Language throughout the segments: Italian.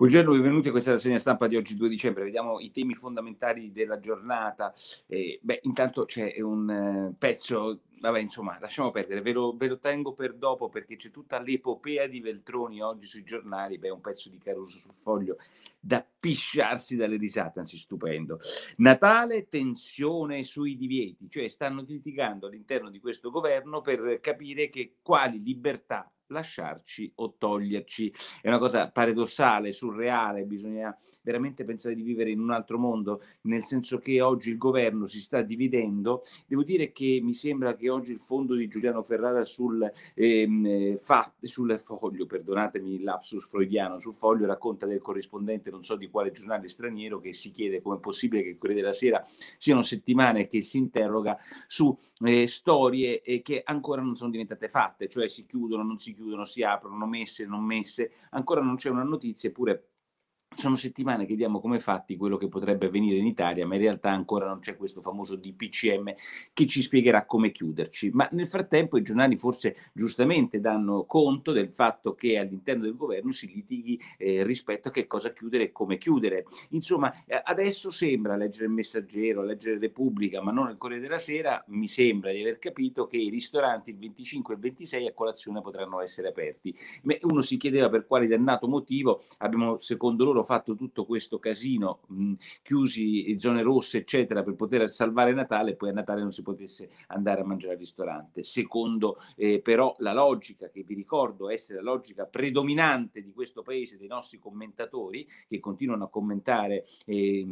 Buongiorno, benvenuti a questa rassegna stampa di oggi 2 dicembre. Vediamo i temi fondamentali della giornata. Eh, beh, intanto c'è un eh, pezzo, vabbè, insomma, lasciamo perdere, ve lo, ve lo, tengo per dopo perché c'è tutta l'epopea di Veltroni oggi sui giornali. Beh, un pezzo di Caruso sul foglio da pisciarsi dalle risate, anzi stupendo. Natale, tensione sui divieti, cioè stanno litigando all'interno di questo governo per capire che quali libertà lasciarci o toglierci. È una cosa paradossale, surreale, bisogna veramente pensare di vivere in un altro mondo, nel senso che oggi il governo si sta dividendo. Devo dire che mi sembra che oggi il fondo di Giuliano Ferrara sul, ehm, fa, sul foglio, perdonatemi il l'apsus freudiano, sul foglio racconta del corrispondente non so di quale giornale straniero, che si chiede come è possibile che Corriere della Sera siano settimane che si interroga su eh, storie eh, che ancora non sono diventate fatte, cioè si chiudono, non si chiudono, si aprono, messe, non messe, ancora non c'è una notizia, eppure sono settimane che diamo come fatti quello che potrebbe avvenire in Italia, ma in realtà ancora non c'è questo famoso DPCM che ci spiegherà come chiuderci. Ma nel frattempo i giornali forse giustamente danno conto del fatto che all'interno del governo si litighi eh, rispetto a che cosa chiudere e come chiudere. Insomma, eh, adesso sembra leggere il Messaggero, leggere Repubblica, ma non il Corriere della Sera, mi sembra di aver capito che i ristoranti il 25 e il 26 a colazione potranno essere aperti. Uno si chiedeva per quale dannato motivo abbiamo secondo loro fatto tutto questo casino, mh, chiusi zone rosse, eccetera, per poter salvare Natale, poi a Natale non si potesse andare a mangiare al ristorante. Secondo eh, però la logica, che vi ricordo essere la logica predominante di questo paese, dei nostri commentatori, che continuano a commentare. Eh,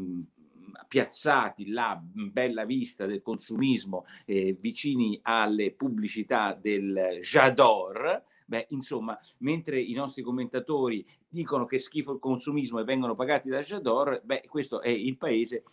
piazzati la bella vista del consumismo eh, vicini alle pubblicità del J'adore, Beh, insomma, mentre i nostri commentatori dicono che schifo il consumismo e vengono pagati da Jador, beh, questo è il paese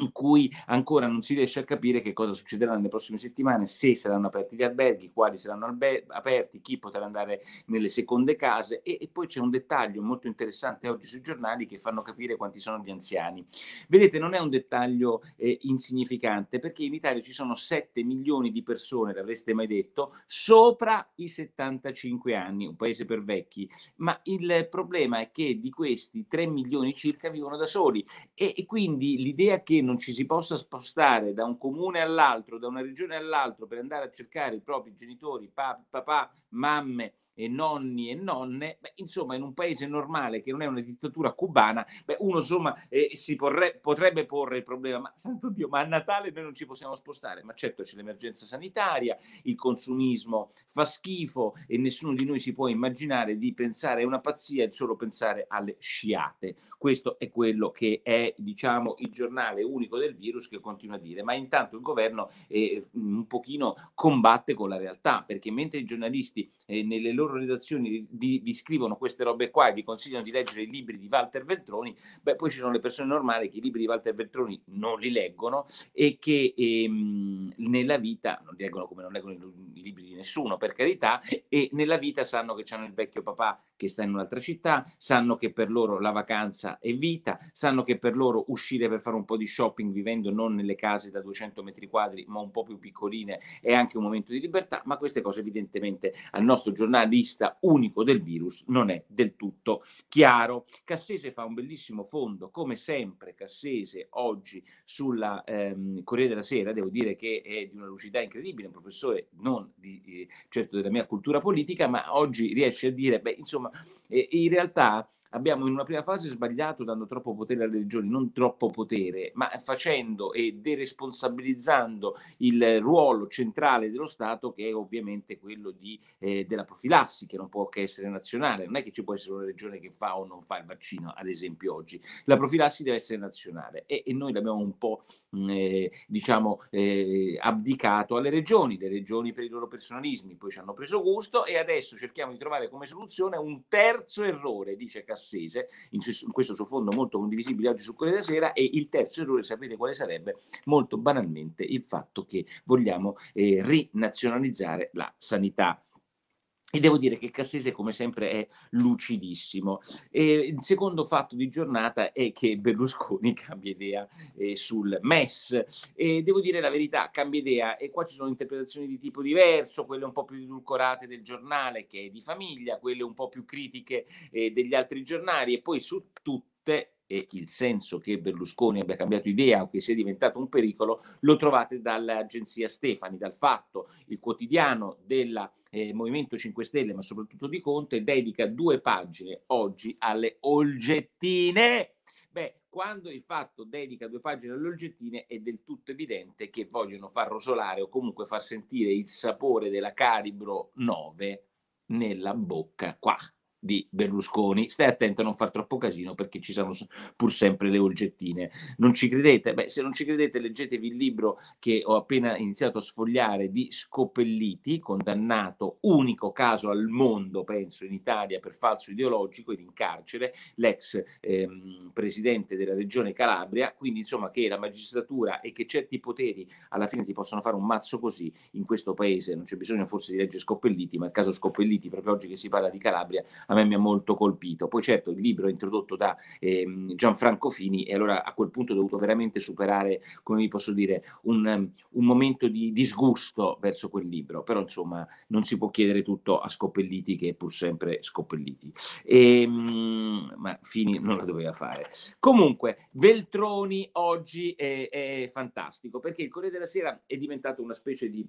in cui ancora non si riesce a capire che cosa succederà nelle prossime settimane, se saranno aperti gli alberghi, quali saranno alber- aperti, chi potrà andare nelle seconde case e, e, poi c'è un dettaglio molto interessante oggi sui giornali che fanno capire quanti sono gli anziani. Vedete, non è un dettaglio eh, insignificante perché in Italia ci sono 7 milioni di persone, l'avreste mai detto, sopra i 75 anni, un paese per vecchi, ma il problema è che di questi 3 milioni circa vivono da soli e, e quindi l'idea che che non ci si possa spostare da un comune all'altro, da una regione all'altro per andare a cercare i propri genitori, papà, papà mamme e nonni e nonne, beh, insomma in un paese normale che non è una dittatura cubana, beh, uno insomma eh, si porre, potrebbe porre il problema, ma santo Dio, ma a Natale noi non ci possiamo spostare, ma certo c'è l'emergenza sanitaria, il consumismo fa schifo e nessuno di noi si può immaginare di pensare, è una pazzia il solo pensare alle sciate, questo è quello che è diciamo il giornale unico del virus che continua a dire, ma intanto il governo eh, un pochino combatte con la realtà, perché mentre i giornalisti eh, nelle loro redazioni vi, vi, scrivono queste robe qua e vi consigliano di leggere i libri di Walter Veltroni, beh, poi ci sono le persone normali che i libri di Walter Veltroni non li leggono e che ehm, nella vita non li leggono come non leggono i, i libri di nessuno, per carità, e nella vita sanno che c'hanno il vecchio papà che sta in un'altra città, sanno che per loro la vacanza è vita, sanno che per loro uscire per fare un po' di shopping vivendo non nelle case da 200 metri quadri ma un po' più piccoline è anche un momento di libertà, ma queste cose evidentemente al nostro giornalista unico del virus non è del tutto chiaro. Cassese fa un bellissimo fondo, come sempre Cassese oggi sulla ehm, Corriere della Sera, devo dire che è di una lucidità incredibile, un professore non di, eh, certo della mia cultura politica, ma oggi riesce a dire, beh, insomma, eh, in realtà abbiamo in una prima fase sbagliato dando troppo potere alle regioni, non troppo potere, ma facendo e deresponsabilizzando il ruolo centrale dello Stato che è ovviamente quello di, eh, della profilassi, che non può che essere nazionale, non è che ci può essere una regione che fa o non fa il vaccino, ad esempio oggi. La profilassi deve essere nazionale e, e noi l'abbiamo un po' mm, eh, diciamo eh, abdicato alle regioni, le regioni per i loro personalismi, poi ci hanno preso gusto e adesso cerchiamo di trovare come soluzione un terzo errore, dice Castellano Cassese, in, questo suo fondo molto condivisibile oggi su Corriere della Sera, e il terzo errore, sapete quale sarebbe? Molto banalmente il fatto che vogliamo eh, rinazionalizzare la sanità. E devo dire che Cassese, come sempre, è lucidissimo. E il secondo fatto di giornata è che Berlusconi cambia idea eh, sul MES. E devo dire la verità, cambia idea e qua ci sono interpretazioni di tipo diverso, quelle un po' più edulcorate del giornale che è di famiglia, quelle un po' più critiche eh, degli altri giornali e poi su tutte e il senso che Berlusconi abbia cambiato idea o che sia diventato un pericolo lo trovate dall'agenzia Stefani, dal fatto il quotidiano del eh, Movimento 5 Stelle, ma soprattutto di Conte, dedica due pagine oggi alle olgettine. Beh, quando il fatto dedica due pagine alle olgettine è del tutto evidente che vogliono far rosolare o comunque far sentire il sapore della Calibro 9 nella bocca qua di Berlusconi. Stai attento a non far troppo casino perché ci sono pur sempre le oggettine. Non ci credete? Beh, se non ci credete, leggetevi il libro che ho appena iniziato a sfogliare di Scopelliti, condannato unico caso al mondo, penso, in Italia per falso ideologico ed in carcere, l'ex ehm, presidente della regione Calabria. Quindi, insomma, che la magistratura e che certi poteri alla fine ti possono fare un mazzo così in questo paese. Non c'è bisogno forse di leggere Scopelliti, ma il caso Scopelliti, proprio oggi che si parla di Calabria, a me mi ha molto colpito. Poi certo il libro è introdotto da ehm, Gianfranco Fini e allora a quel punto ho dovuto veramente superare, come vi posso dire, un, un momento di disgusto verso quel libro, però insomma non si può chiedere tutto a Scoppelliti che è pur sempre Scoppelliti. E, ehm, ma Fini non lo doveva fare. Comunque, Veltroni oggi è, è fantastico perché il Corriere della Sera è diventato una specie di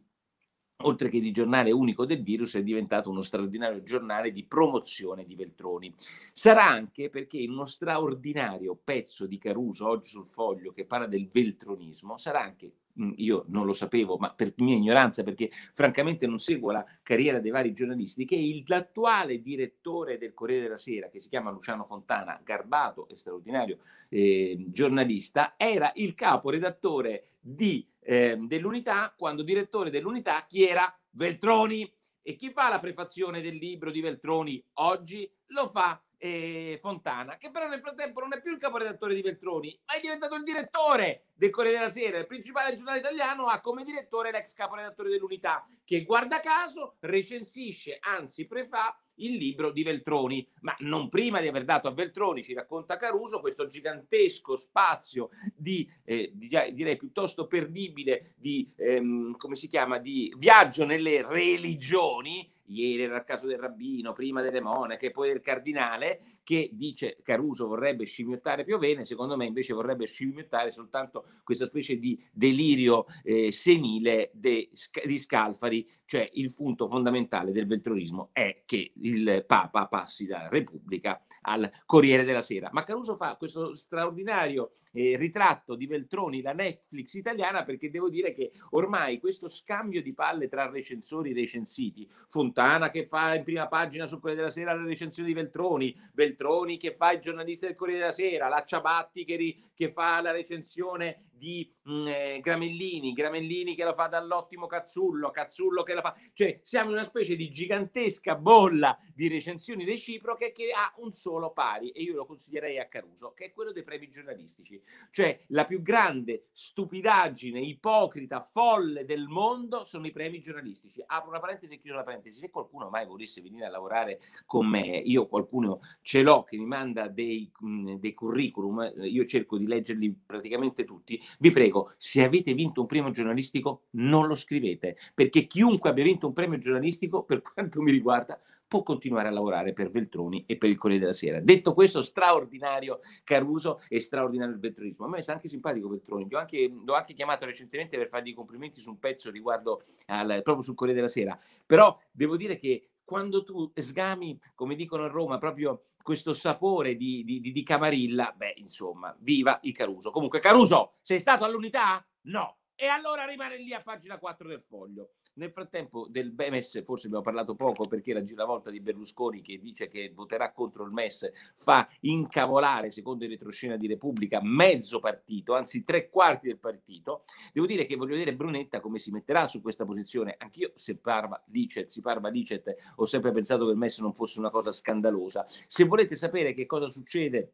oltre che di giornale unico del virus, è diventato uno straordinario giornale di promozione di Veltroni. Sarà anche perché in uno straordinario pezzo di Caruso, oggi sul foglio, che parla del veltronismo, sarà anche mm, io non lo sapevo, ma per mia ignoranza, perché francamente non seguo la carriera dei vari giornalisti, che l'attuale direttore del Corriere della Sera, che si chiama Luciano Fontana, garbato e straordinario eh, giornalista, era il capo redattore di Ehm, dell'unità, quando direttore dell'unità chi era Veltroni. E chi fa la prefazione del libro di Veltroni oggi lo fa eh, Fontana, che però nel frattempo non è più il caporedattore di Veltroni, ma è diventato il direttore del Corriere della Sera, il principale giornale italiano, ha come direttore l'ex caporedattore dell'Unità, che guarda caso recensisce, anzi prefà il libro di Veltroni, ma non prima di aver dato a Veltroni, ci racconta Caruso, questo gigantesco spazio di, eh, direi piuttosto perdibile, di, ehm, come si chiama, di viaggio nelle religioni, ieri era il caso del rabbino, prima delle monache, poi del cardinale, che dice Caruso vorrebbe scimmiottare Piovene, secondo me invece vorrebbe scimmiottare soltanto questa specie di delirio eh, senile de, di Scalfari, cioè il punto fondamentale del venturismo è che il Papa passi dalla Repubblica al Corriere della Sera. Ma Caruso fa questo straordinario eh, ritratto di Veltroni, la Netflix italiana, perché devo dire che ormai questo scambio di palle tra recensori e recensiti, Fontana che fa in prima pagina su Corriere della Sera la recensione di Veltroni, Veltroni Veltroni che fa il giornalista del Corriere della Sera, la Ciabatti che, ri, che fa la recensione di mh, mm, eh, Gramellini, Gramellini che lo fa dall'ottimo Cazzullo, Cazzullo che la fa, cioè siamo in una specie di gigantesca bolla di recensioni reciproche che ha un solo pari e io lo consiglierei a Caruso, che è quello dei premi giornalistici, cioè la più grande stupidaggine ipocrita, folle del mondo sono i premi giornalistici. Apro una parentesi e chiudo la parentesi, se qualcuno mai volesse venire a lavorare con me, io qualcuno ce l'ho che mi manda dei, mh, mm, dei curriculum, io cerco di leggerli praticamente tutti vi prego, se avete vinto un premio giornalistico, non lo scrivete, perché chiunque abbia vinto un premio giornalistico, per quanto mi riguarda, può continuare a lavorare per Veltroni e per il Corriere della Sera. Detto questo, straordinario Caruso e straordinario il veltronismo. A me è anche simpatico Veltroni, l'ho anche, l'ho anche chiamato recentemente per fargli i complimenti su un pezzo riguardo al, proprio sul Corriere della Sera, però devo dire che quando tu sgami, come dicono a Roma, proprio questo sapore di, di, di, Camarilla, beh, insomma, viva i Caruso. Comunque, Caruso, sei stato all'unità? No. E allora rimane lì a pagina 4 del foglio. Nel frattempo del MES forse abbiamo parlato poco perché la giravolta di Berlusconi che dice che voterà contro il MES fa incavolare, secondo il retroscena di Repubblica, mezzo partito, anzi tre quarti del partito. Devo dire che voglio vedere Brunetta come si metterà su questa posizione. Anch'io, se parla licet, si parla licet, ho sempre pensato che il MES non fosse una cosa scandalosa. Se volete sapere che cosa succede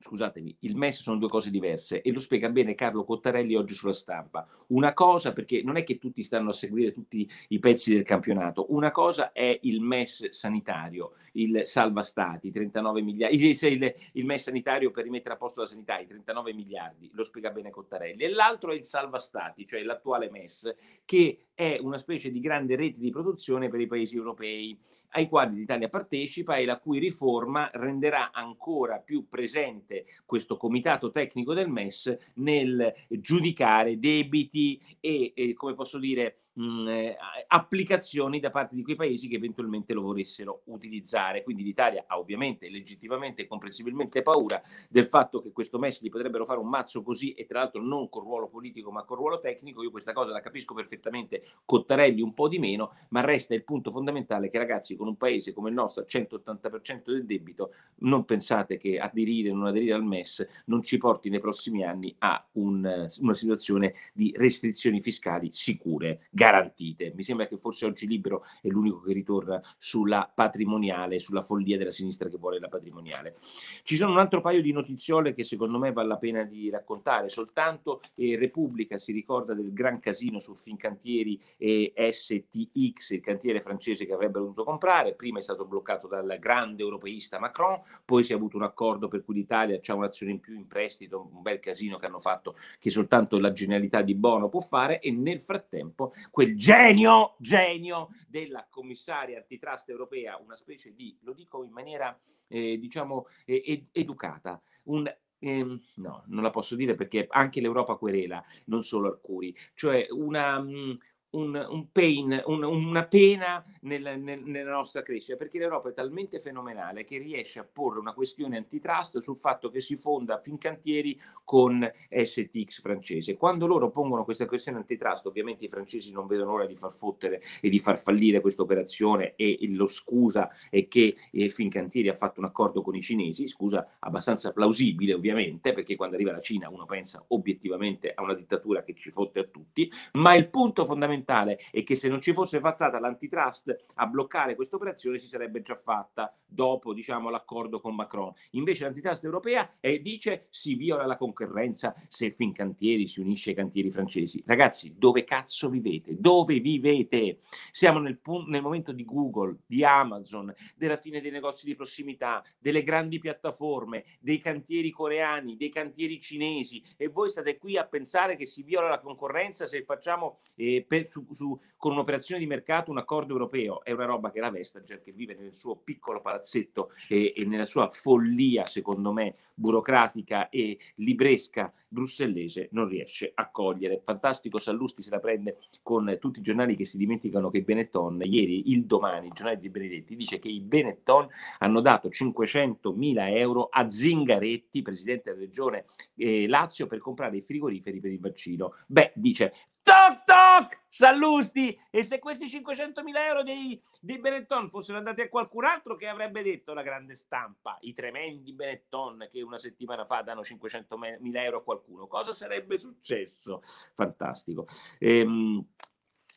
scusatemi, il MES sono due cose diverse e lo spiega bene Carlo Cottarelli oggi sulla stampa. Una cosa, perché non è che tutti stanno a seguire tutti i pezzi del campionato, una cosa è il MES sanitario, il salva stati, 39 miliardi, il, il MES sanitario per rimettere a posto la sanità, i 39 miliardi, lo spiega bene Cottarelli, e l'altro è il salva stati, cioè l'attuale MES, che è una specie di grande rete di produzione per i paesi europei, ai quali l'Italia partecipa e la cui riforma renderà ancora più presente questo comitato tecnico del MES nel giudicare debiti e, e come posso dire, mh, mhmm, eh, applicazioni da parte di quei paesi che eventualmente lo volessero utilizzare. Quindi l'Italia ha ovviamente, legittimamente e comprensibilmente paura del fatto che questo MES gli potrebbero fare un mazzo così e tra l'altro non col ruolo politico ma col ruolo tecnico. Io questa cosa la capisco perfettamente, Cottarelli un po' di meno, ma resta il punto fondamentale che ragazzi con un paese come il nostro al 180% del debito non pensate che aderire o non aderire al MES non ci porti nei prossimi anni a un, una situazione di restrizioni fiscali sicure. Grazie garantite. Mi sembra che forse oggi Libero è l'unico che ritorna sulla patrimoniale, sulla follia della sinistra che vuole la patrimoniale. Ci sono un altro paio di notiziole che secondo me vale la pena di raccontare, soltanto eh, Repubblica si ricorda del gran casino su Fincantieri e STX, il cantiere francese che avrebbero dovuto comprare, prima è stato bloccato dal grande europeista Macron, poi si è avuto un accordo per cui l'Italia ha un'azione in più in prestito, un bel casino che hanno fatto che soltanto la genialità di Bono può fare e nel frattempo quel genio, genio della commissaria antitrust europea, una specie di, lo dico in maniera eh, diciamo ed- educata, un eh, no, non la posso dire perché anche l'Europa querela, non solo Arcuri, cioè una, mm, un, un pain, un, una pena nel, nel, nella nostra crescita, perché l'Europa è talmente fenomenale che riesce a porre una questione antitrust sul fatto che si fonda Fincantieri con STX francese. Quando loro pongono questa questione antitrust, ovviamente i francesi non vedono l'ora di far fottere e di far fallire questa operazione e, e lo scusa è che eh, Fincantieri ha fatto un accordo con i cinesi, scusa abbastanza plausibile ovviamente, perché quando arriva la Cina uno pensa obiettivamente a una dittatura che ci fotte a tutti, ma il punto fondamentale fondamentale e che se non ci fosse stata l'antitrust a bloccare questa operazione si sarebbe già fatta dopo diciamo, l'accordo con Macron. Invece l'antitrust europea è, dice si viola la concorrenza se Fincantieri si unisce ai cantieri francesi. Ragazzi, dove cazzo vivete? Dove vivete? Siamo nel, nel momento di Google, di Amazon, della fine dei negozi di prossimità, delle grandi piattaforme, dei cantieri coreani, dei cantieri cinesi e voi state qui a pensare che si viola la concorrenza se facciamo eh, per, su, su, con un'operazione di mercato un accordo europeo, è una roba che la Vestager, che vive nel suo piccolo palazzetto e, e nella sua follia, secondo me, burocratica e libresca brussellese, non riesce a cogliere. Fantastico, Sallusti se la prende con tutti i giornali che si dimenticano che Benetton, ieri, il domani, il giornale di Benedetti, dice che i Benetton hanno dato 500 mila euro a Zingaretti, presidente della regione eh, Lazio, per comprare i frigoriferi per il vaccino. Beh, dice, Toc toc! Sallusti! E se questi 500.000 euro dei, dei Benetton fossero andati a qualcun altro, che avrebbe detto la grande stampa? I tremendi Benetton che una settimana fa danno 500.000 euro a qualcuno. Cosa sarebbe successo? Fantastico. Ehm,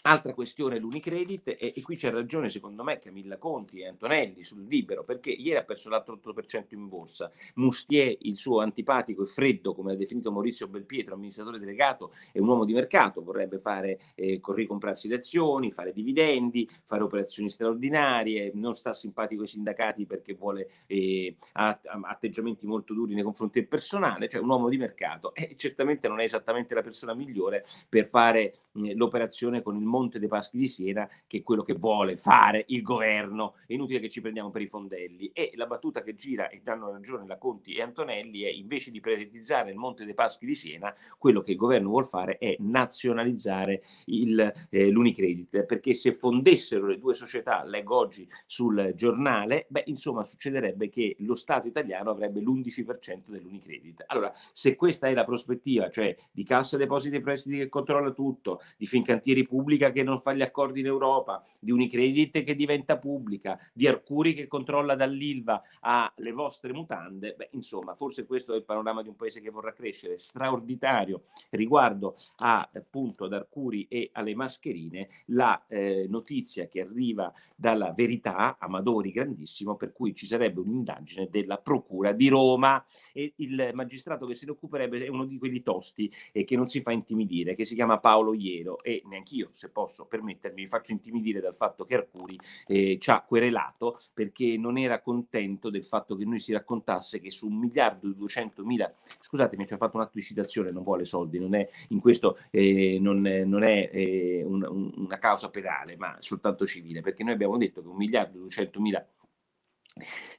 Altra questione è l'Unicredit e, e, qui c'è ragione secondo me Camilla Conti e Antonelli sul libero perché ieri ha perso l'altro 8% in borsa, Mustier il suo antipatico e freddo come l'ha definito Maurizio Belpietro, amministratore delegato e un uomo di mercato, vorrebbe fare, eh, ricomprarsi le azioni, fare dividendi, fare operazioni straordinarie, non sta simpatico ai sindacati perché vuole eh, ha, atteggiamenti molto duri nei confronti del personale, cioè un uomo di mercato e certamente non è esattamente la persona migliore per fare eh, l'operazione con il Monte dei Paschi di Siena, che è quello che vuole fare il governo. È inutile che ci prendiamo per i fondelli. E la battuta che gira e danno ragione la Conti e Antonelli è invece di privatizzare il Monte dei Paschi di Siena, quello che il governo vuole fare è nazionalizzare il, eh, l'Unicredit, perché se fondessero le due società, leggo oggi sul giornale, beh, insomma, succederebbe che lo Stato italiano avrebbe l'11% dell'Unicredit. Allora, se questa è la prospettiva, cioè di Cassa Depositi e Prestiti che controlla tutto, di Fincantieri Pubblici pubblica che non fa gli accordi in Europa, di Unicredit che diventa pubblica, di Arcuri che controlla dall'Ilva alle vostre mutande, beh, insomma, forse questo è il panorama di un paese che vorrà crescere, straordinario riguardo a, appunto ad Arcuri e alle mascherine, la eh, notizia che arriva dalla verità, Amadori grandissimo, per cui ci sarebbe un'indagine della Procura di Roma e il magistrato che se ne occuperebbe è uno di quelli tosti e che non si fa intimidire, che si chiama Paolo Iero e neanch'io, se posso permettermi, mi faccio intimidire dal fatto che Arcuri eh, ci ha querelato perché non era contento del fatto che noi si raccontasse che su un miliardo e duecentomila, scusatemi, ci ha fatto un atto di citazione, non vuole soldi, non è in questo, eh, non, non, è eh, un, un, una causa penale, ma soltanto civile, perché noi abbiamo detto che un miliardo e duecentomila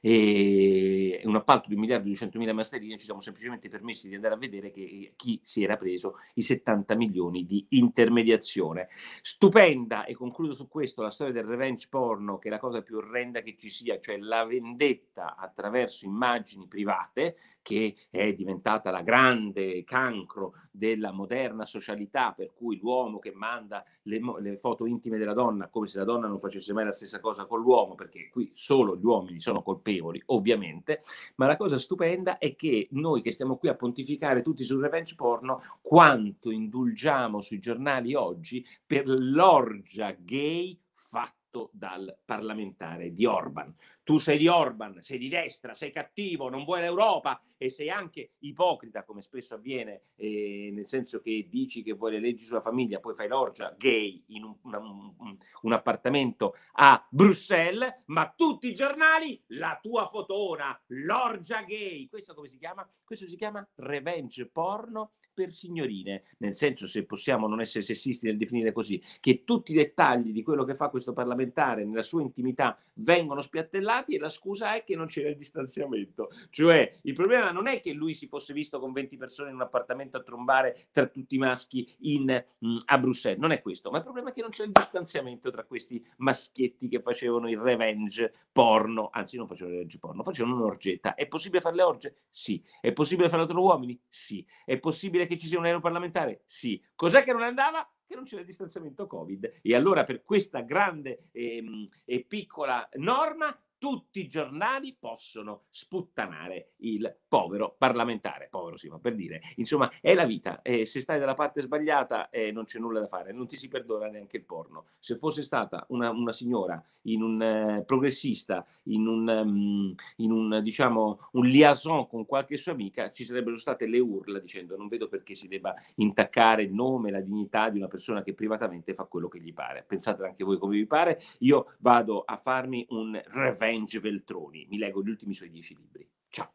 e un appalto di 1 miliardo e 200 mila mascherine ci siamo semplicemente permessi di andare a vedere che, eh, chi si era preso i 70 milioni di intermediazione stupenda e concludo su questo la storia del revenge porno che è la cosa più orrenda che ci sia cioè la vendetta attraverso immagini private che è diventata la grande cancro della moderna socialità per cui l'uomo che manda le, le foto intime della donna come se la donna non facesse mai la stessa cosa con l'uomo perché qui solo gli uomini sono colpevoli, ovviamente, ma la cosa stupenda è che noi che stiamo qui a pontificare tutti sul revenge porno, quanto indulgiamo sui giornali oggi per l'orgia gay fatta fatto dal parlamentare di Orban. Tu sei di Orban, sei di destra, sei cattivo, non vuoi l'Europa e sei anche ipocrita, come spesso avviene, eh, nel senso che dici che vuoi le leggi sulla famiglia, poi fai l'orgia gay in un, un, un appartamento a Bruxelles, ma tutti i giornali, la tua fotona, l'orgia gay. Questo come si chiama? Questo si chiama revenge porno per signorine, nel senso se possiamo non essere sessisti nel definire così, che tutti i dettagli di quello che fa questo parlamentare nella sua intimità vengono spiattellati e la scusa è che non c'era il distanziamento. Cioè il problema non è che lui si fosse visto con 20 persone in un appartamento a trombare tra tutti i maschi in, mh, mm, a Bruxelles, non è questo, ma il problema è che non c'è il distanziamento tra questi maschietti che facevano il revenge porno, anzi non facevano il revenge porno, facevano un'orgetta. È possibile fare le orge? Sì. È possibile farlo tra uomini? Sì. È possibile possibile che ci sia un aereo parlamentare? Sì. Cos'è che non andava? Che non c'era il distanziamento Covid. E allora per questa grande e, ehm, e piccola norma tutti i giornali possono sputtanare il povero parlamentare. Povero si fa per dire. Insomma, è la vita. Eh, se stai dalla parte sbagliata eh, non c'è nulla da fare, non ti si perdona neanche il porno. Se fosse stata una, una signora, in un eh, progressista, in, un, um, in un, diciamo, un liaison con qualche sua amica, ci sarebbero state le urla dicendo non vedo perché si debba intaccare il nome, la dignità di una persona che privatamente fa quello che gli pare. Pensate anche voi come vi pare. Io vado a farmi un revenge Enge Veltroni. Mi leggo gli ultimi suoi dieci libri. Ciao.